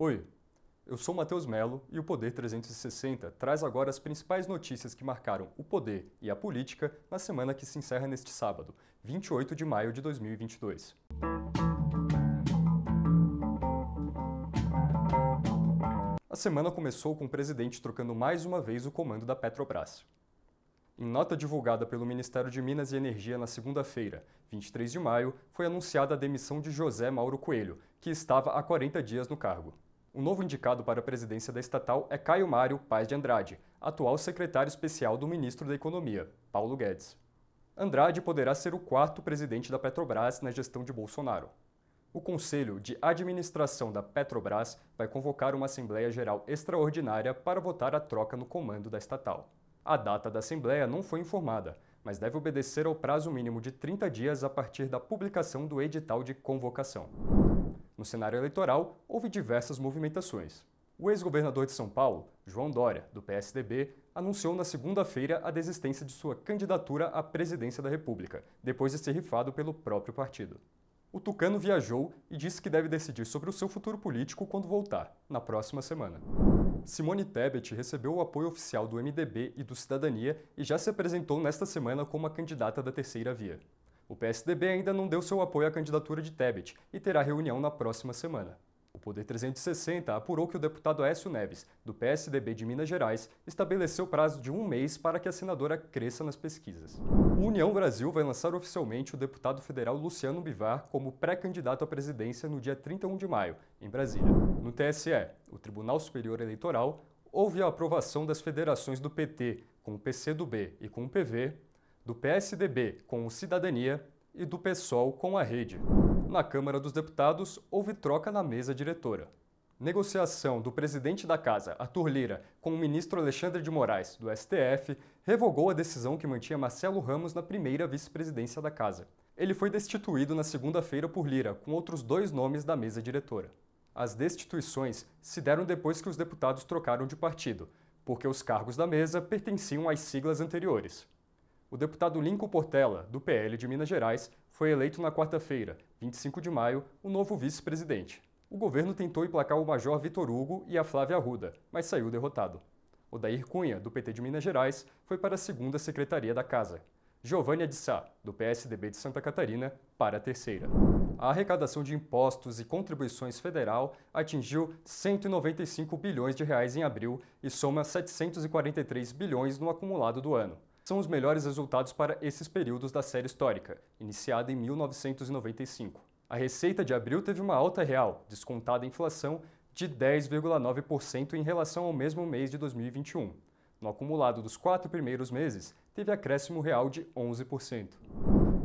Oi, eu sou Matheus Melo e o Poder 360 traz agora as principais notícias que marcaram o poder e a política na semana que se encerra neste sábado, 28 de maio de 2022. A semana começou com o presidente trocando mais uma vez o comando da Petrobras. Em nota divulgada pelo Ministério de Minas e Energia na segunda-feira, 23 de maio, foi anunciada a demissão de José Mauro Coelho, que estava há 40 dias no cargo. O novo indicado para a presidência da estatal é Caio Mário Paz de Andrade, atual secretário especial do ministro da Economia, Paulo Guedes. Andrade poderá ser o quarto presidente da Petrobras na gestão de Bolsonaro. O Conselho de Administração da Petrobras vai convocar uma Assembleia Geral Extraordinária para votar a troca no comando da estatal. A data da Assembleia não foi informada, mas deve obedecer ao prazo mínimo de 30 dias a partir da publicação do edital de convocação. No cenário eleitoral, houve diversas movimentações. O ex-governador de São Paulo, João Dória, do PSDB, anunciou na segunda-feira a desistência de sua candidatura à presidência da República, depois de ser rifado pelo próprio partido. O tucano viajou e disse que deve decidir sobre o seu futuro político quando voltar, na próxima semana. Simone Tebet recebeu o apoio oficial do MDB e do Cidadania e já se apresentou nesta semana como a candidata da terceira via. O PSDB ainda não deu seu apoio à candidatura de Tebet e terá reunião na próxima semana. O Poder 360 apurou que o deputado Écio Neves, do PSDB de Minas Gerais, estabeleceu prazo de um mês para que a senadora cresça nas pesquisas. O União Brasil vai lançar oficialmente o deputado federal Luciano Bivar como pré-candidato à presidência no dia 31 de maio, em Brasília. No TSE, o Tribunal Superior Eleitoral, houve a aprovação das federações do PT com o PCdoB e com o PV do PSDB com o Cidadania e do PSOL com a Rede. Na Câmara dos Deputados, houve troca na mesa diretora. Negociação do presidente da casa, Arthur Lira, com o ministro Alexandre de Moraes, do STF, revogou a decisão que mantinha Marcelo Ramos na primeira vice-presidência da casa. Ele foi destituído na segunda-feira por Lira, com outros dois nomes da mesa diretora. As destituições se deram depois que os deputados trocaram de partido, porque os cargos da mesa pertenciam às siglas anteriores. O deputado Lincoln Portela, do PL de Minas Gerais, foi eleito na quarta-feira, 25 de maio, o novo vice-presidente. O governo tentou emplacar o Major Vitor Hugo e a Flávia Arruda, mas saiu derrotado. O Dair Cunha, do PT de Minas Gerais, foi para a segunda secretaria da Casa. Giovanni Adissá, do PSDB de Santa Catarina, para a terceira. A arrecadação de impostos e contribuições federal atingiu 195 bilhões de reais em abril e soma 743 bilhões no acumulado do ano são os melhores resultados para esses períodos da série histórica, iniciada em 1995. A receita de abril teve uma alta real, descontada a inflação, de 10,9% em relação ao mesmo mês de 2021. No acumulado dos quatro primeiros meses, teve acréscimo real de 11%.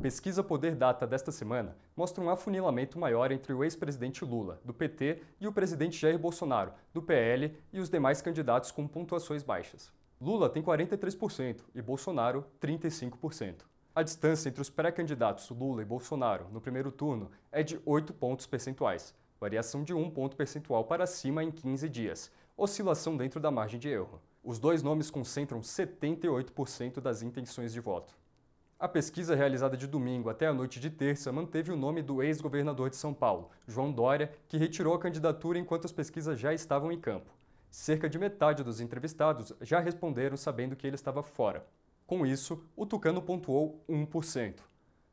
Pesquisa Poder Data desta semana mostra um afunilamento maior entre o ex-presidente Lula, do PT, e o presidente Jair Bolsonaro, do PL, e os demais candidatos com pontuações baixas. Lula tem 43% e Bolsonaro 35%. A distância entre os pré-candidatos Lula e Bolsonaro no primeiro turno é de 8 pontos percentuais, variação de 1 ponto percentual para cima em 15 dias, oscilação dentro da margem de erro. Os dois nomes concentram 78% das intenções de voto. A pesquisa realizada de domingo até a noite de terça manteve o nome do ex-governador de São Paulo, João Dória, que retirou a candidatura enquanto as pesquisas já estavam em campo. Cerca de metade dos entrevistados já responderam sabendo que ele estava fora. Com isso, o Tucano pontuou 1%.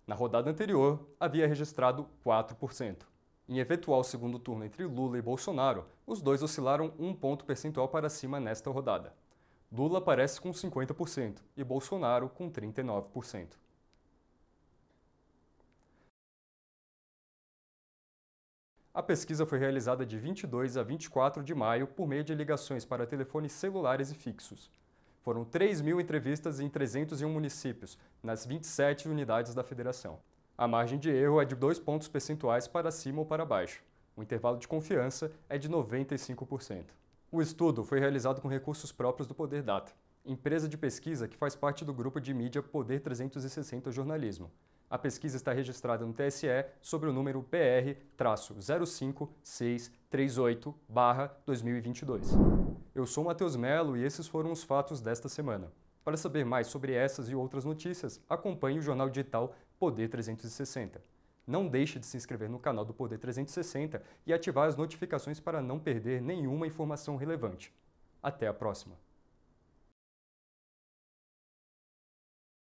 Na rodada anterior, havia registrado 4%. Em eventual segundo turno entre Lula e Bolsonaro, os dois oscilaram um ponto percentual para cima nesta rodada. Lula aparece com 50% e Bolsonaro com 39%. A pesquisa foi realizada de 22 a 24 de maio por meio de ligações para telefones celulares e fixos. Foram 3 mil entrevistas em 301 municípios, nas 27 unidades da federação. A margem de erro é de 2 pontos percentuais para cima ou para baixo. O intervalo de confiança é de 95%. O estudo foi realizado com recursos próprios do Poder Data, empresa de pesquisa que faz parte do grupo de mídia Poder 360 Jornalismo, a pesquisa está registrada no TSE sobre o número PR-05638-2022. Eu sou Matheus Melo e esses foram os fatos desta semana. Para saber mais sobre essas e outras notícias, acompanhe o jornal digital Poder 360. Não deixe de se inscrever no canal do Poder 360 e ativar as notificações para não perder nenhuma informação relevante. Até a próxima!